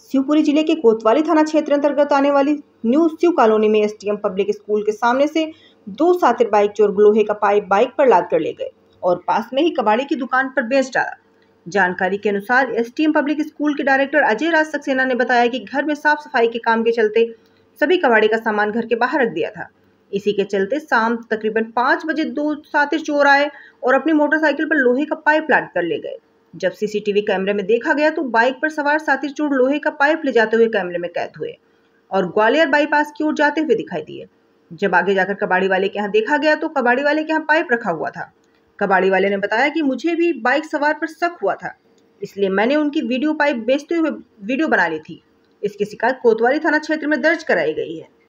शिवपुरी जिले के कोतवाली थाना क्षेत्र अंतर्गत आने वाली न्यू शिव कॉलोनी में एसटीएम पब्लिक स्कूल के सामने से दो सातिर बाइक चोर लोहे का पाइप बाइक पर लाद कर ले गए और पास में ही कबाड़ी की दुकान पर बेच डाला जानकारी के अनुसार एसटीएम पब्लिक स्कूल के डायरेक्टर अजय राज सक्सेना ने बताया कि घर में साफ सफाई के काम के चलते सभी कबाड़ी का सामान घर के बाहर रख दिया था इसी के चलते शाम तकरीबन पांच बजे दो सातिर चोर आए और अपनी मोटरसाइकिल पर लोहे का पाइप लाद कर ले गए जब सीसीटीवी कैमरे में देखा गया तो बाइक पर सवार साथी चोर लोहे का पाइप ले जाते हुए कैमरे में कैद हुए और ग्वालियर बाईपास की ओर जाते हुए दिखाई दिए जब आगे जाकर कबाड़ी वाले के यहाँ देखा गया तो कबाड़ी वाले के यहाँ पाइप रखा हुआ था कबाड़ी वाले ने बताया कि मुझे भी बाइक सवार पर शक हुआ था इसलिए मैंने उनकी वीडियो पाइप बेचते हुए वीडियो बना ली थी इसकी शिकायत कोतवाली थाना क्षेत्र में दर्ज कराई गई है